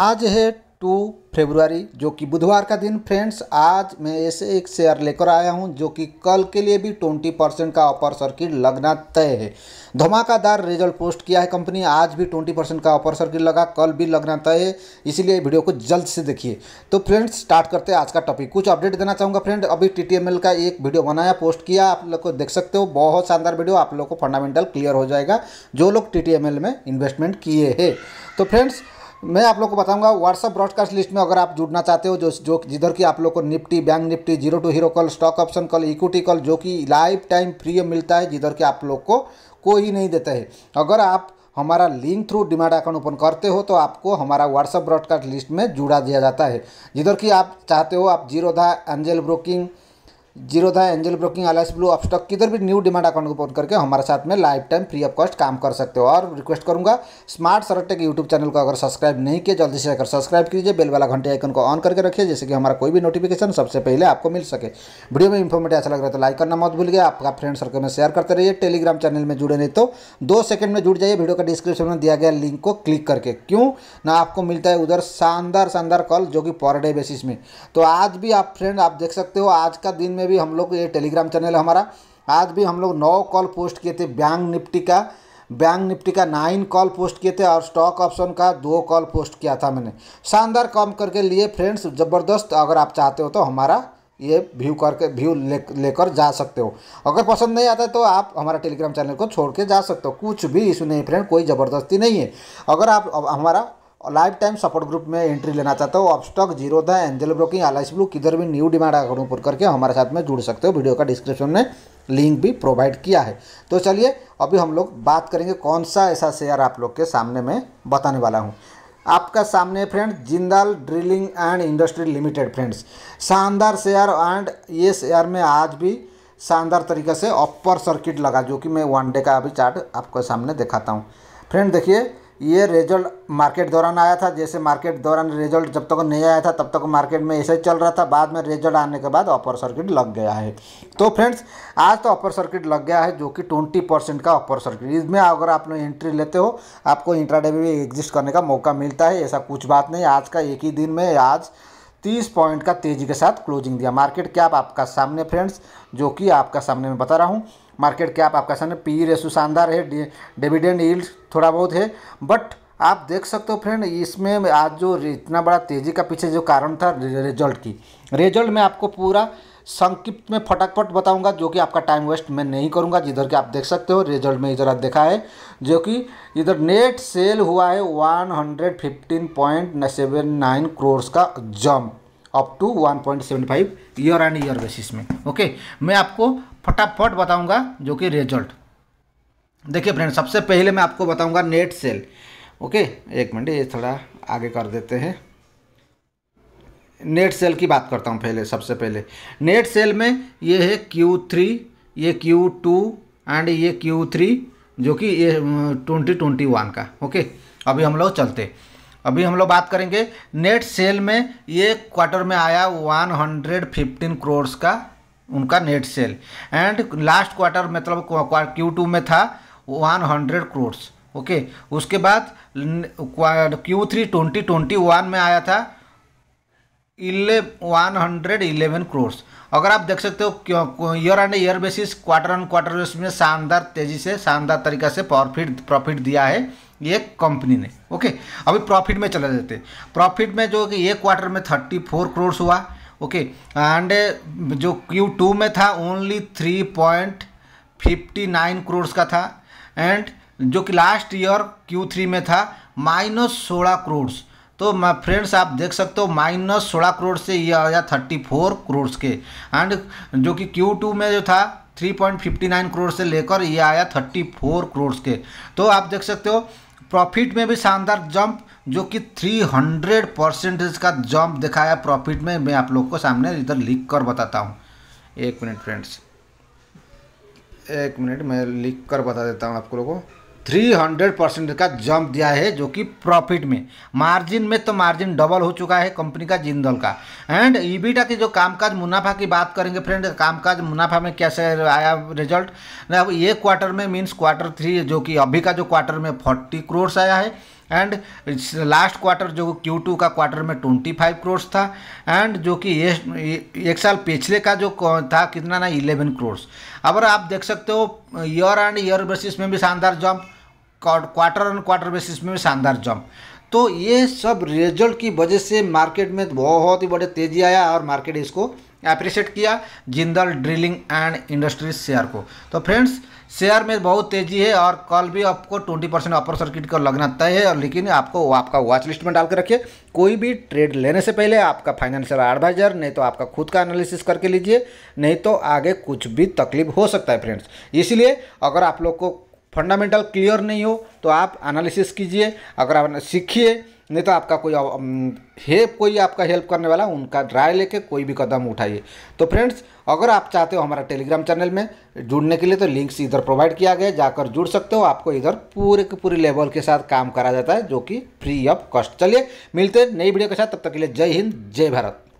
आज है to February जो कि बुधवार का दिन फ्रेंड्स आज मैं ऐसे एक शेयर लेकर आया हूं जो कि कल के लिए भी 20 परसेंट का अपर सर्किट लगना तय है धमाकादार रिजल्ट पोस्ट किया है कंपनी आज भी 20 परसेंट का अपर सर्किट लगा कल भी लगना तय है इसीलिए वीडियो को जल्द से देखिए तो फ्रेंड्स स्टार्ट करते हैं आज का टॉपिक कुछ अपडेट देना चाहूँगा फ्रेंड अभी टी का एक वीडियो बनाया पोस्ट किया आप लोग को देख सकते हो बहुत शानदार वीडियो आप लोग को फंडामेंटल क्लियर हो जाएगा जो लोग टी में इन्वेस्टमेंट किए हैं तो फ्रेंड्स मैं आप लोग को बताऊंगा व्हाट्सअप ब्रॉडकास्ट लिस्ट में अगर आप जुड़ना चाहते हो जो जो जिधर की आप लोग को Nifty bank Nifty zero to hero call stock option call equity call जो कि लाइफ टाइम फ्री मिलता है जिधर के आप लोग को कोई नहीं देता है अगर आप हमारा link through demand account open करते हो तो आपको हमारा व्हाट्सअप ब्रॉडकास्ट लिस्ट में जुड़ा दिया जाता है जिधर की आप चाहते हो आप Zerodha Angel broking Zerodha Angel broking Alice Blue Upstox किधर भी न्यू डिमांड अकाउंट को ओपन करके हमारे साथ में life time free of cost काम कर सकते हो और रिक्वेस्ट करूंगा स्मार्ट सरक टेक यूट्यूब चैनल को अगर सब्सक्राइब नहीं किया जल्दी से अगर सब्सक्राइब कीजिए बेल वाला घंटे आइकन को ऑन करके रखिए जैसे कि हमारा कोई भी नोटिफिकेशन सबसे पहले आपको मिल सके वीडियो में इन्फॉर्मेटिव अच्छा लग रहा है तो लाइक करना मत भूल गया आपका फ्रेंड सर्कल में शेयर करते रहिए टेलीग्राम चैनल में जुड़े नहीं तो दो सेकंड में जुड़ जाइए वीडियो का डिस्क्रिप्शन में दिया गया लिंक को क्लिक करके क्यों ना आपको मिलता है उधर शानदार शानदार कॉल जो कि पर डे बेसिस में तो आज भी आप फ्रेंड आप देख सकते हो आज का दिन में में भी हम लोग ये टेलीग्राम चैनल है हमारा आज भी हम लोग नौ कॉल पोस्ट किए थे बैंक निफ्टी का बैंक निफ्टी का नाइन कॉल पोस्ट किए थे और स्टॉक ऑप्शन का दो कॉल पोस्ट किया था मैंने शानदार काम करके लिए फ्रेंड्स ज़बरदस्त अगर आप चाहते हो तो हमारा ये व्यू करके व्यू लेकर ले जा सकते हो अगर पसंद नहीं आता तो आप हमारा टेलीग्राम चैनल को छोड़ के जा सकते हो कुछ भी इशू नहीं फ्रेंड कोई ज़बरदस्ती नहीं है अगर आप हमारा और लाइफ टाइम सपोर्ट ग्रुप में एंट्री लेना चाहते हो आप stock Zerodha Angel broking L blue किधर भी न्यू डिमांड अकाउंट ओपन करके हमारे साथ में जुड़ सकते हो वीडियो का डिस्क्रिप्शन में लिंक भी प्रोवाइड किया है तो चलिए अभी हम लोग बात करेंगे कौन सा ऐसा शेयर आप लोग के सामने मैं बताने वाला हूँ आपका सामने friend Jindal drilling and industry limited friends शानदार शेयर एंड ये शेयर में आज भी शानदार तरीके से अपर सर्किट लगा जो कि मैं वन डे का अभी चार्ट आपके सामने दिखाता हूँ फ्रेंड देखिए ये रिजल्ट मार्केट दौरान आया था जैसे मार्केट दौरान रिजल्ट जब तक नहीं आया था तब तक मार्केट में ऐसे चल रहा था बाद में रिजल्ट आने के बाद अपर सर्किट लग गया है तो फ्रेंड्स आज तो अपर सर्किट लग गया है जो कि ट्वेंटी परसेंट का अपर सर्किट इसमें अगर आप लोग एंट्री लेते हो आपको इंट्राडे में एग्जिस्ट करने का मौका मिलता है ऐसा कुछ बात नहीं आज का एक ही दिन में आज तीस पॉइंट का तेज़ी के साथ क्लोजिंग दिया मार्केट क्या आपका सामने फ्रेंड्स जो कि आपका सामने मैं बता रहा हूँ मार्केट कैप आपका सामने पी रेशो शानदार है डिविडेंड यील्ड थोड़ा बहुत है बट आप देख सकते हो फ्रेंड इसमें आज जो इतना बड़ा तेज़ी का पीछे जो कारण था रिजल्ट की रिजल्ट में आपको पूरा संक्षिप्त में फटाफट बताऊंगा जो कि आपका टाइम वेस्ट मैं नहीं करूंगा जिधर के आप देख सकते हो रिजल्ट में इधर आप देखा है जो कि इधर नेट सेल हुआ है 115.79 करोड़ का jump up to 1.75 year and year basis में ओके मैं आपको फटाफट बताऊंगा जो कि रिजल्ट देखिए फ्रेंड सबसे पहले मैं आपको बताऊंगा नेट सेल ओके एक मिनट ये थोड़ा आगे कर देते हैं नेट सेल की बात करता हूँ पहले सबसे पहले नेट सेल में ये है क्यू थ्री ये क्यू टू एंड ये क्यू थ्री जो कि ये ट्वेंटी ट्वेंटी वन का ओके अभी हम लोग चलते अभी हम लोग बात करेंगे नेट सेल में ये क्वार्टर में आया वन हंड्रेड फिफ्टीन क्रोर्स का उनका net sale and last quarter मतलब क्यू टू में था वन हंड्रेड क्रोड्स ओके उसके बाद Q three twenty twenty one में आया था इले वन हंड्रेड इलेवन क्रोर्स अगर आप देख सकते हो year and year basis quarter and quarter basis में शानदार तेज़ी से शानदार तरीका से प्रॉफिट प्रॉफिट दिया है ये कंपनी ने ओके अभी प्रॉफिट में चले जाते प्रॉफिट में जो कि एक क्वार्टर में थर्टी फोर क्रोर्स हुआ ओके एंड uh, जो क्यू टू में था only three point fifty nine crore का था एंड जो कि लास्ट ईयर क्यू थ्री में था माइनस सोलह करोड़ तो फ्रेंड्स आप देख सकते हो माइनस सोलह करोड़ से ये आ गया थर्टी फोर करोड़ के एंड जो कि क्यू टू में जो था three point fifty nine crore से लेकर ये आया थर्टी फोर करोड़ के तो आप देख सकते हो प्रॉफिट में भी शानदार जंप जो कि 300 परसेंटेज का जंप दिखाया प्रॉफिट में मैं आप लोग को सामने इधर लिख कर बताता हूँ एक मिनट फ्रेंड्स एक मिनट मैं लिख कर बता देता हूँ आप लोगों को थ्री हंड्रेड परसेंट का जंप दिया है जो कि प्रॉफिट में मार्जिन में तो मार्जिन डबल हो चुका है कंपनी का जिंदल का एंड ईबीटा के जो कामकाज मुनाफा की बात करेंगे फ्रेंड कामकाज मुनाफा में कैसे आया रिजल्ट ये क्वार्टर में मीन्स क्वार्टर थ्री जो कि अभी का जो क्वार्टर में फोर्टी करोड़ आया है एंड लास्ट क्वार्टर जो Q2 का क्वार्टर में 25 क्रोर्स था एंड जो कि ये एक साल पिछले का जो था कितना ना 11 क्रोर्स अगर आप देख सकते हो ईयर एंड ईयर बेसिस में भी शानदार jump quarter and quarter basis में भी शानदार जंप तो ये सब रिजल्ट की वजह से मार्केट में बहुत ही बड़े तेज़ी आया और मार्केट इसको अप्रिशिएट किया Jindal drilling and industries share को तो फ्रेंड्स शेयर में बहुत तेजी है और कल भी आपको 20 परसेंट अपर सर्किट का लगना तय है और लेकिन आपको आपका वॉच लिस्ट में डाल के रखिए कोई भी ट्रेड लेने से पहले आपका फाइनेंशियल एडवाइजर नहीं तो आपका खुद का एनालिसिस करके लीजिए नहीं तो आगे कुछ भी तकलीफ हो सकता है फ्रेंड्स इसीलिए अगर आप लोग को फंडामेंटल क्लियर नहीं हो तो आप एनालिसिस कीजिए अगर आप सीखिए नहीं तो आपका कोई हेल्प कोई आपका हेल्प करने वाला उनका ड्राई लेके कोई भी कदम उठाइए तो फ्रेंड्स अगर आप चाहते हो हमारा टेलीग्राम चैनल में जुड़ने के लिए तो लिंक्स इधर प्रोवाइड किया गया जाकर जुड़ सकते हो आपको इधर पूरे के पूरे लेवल के साथ काम करा जाता है जो कि फ्री ऑफ कॉस्ट चलिए मिलते हैं नई वीडियो के साथ तब तक के लिए जय हिंद जय भारत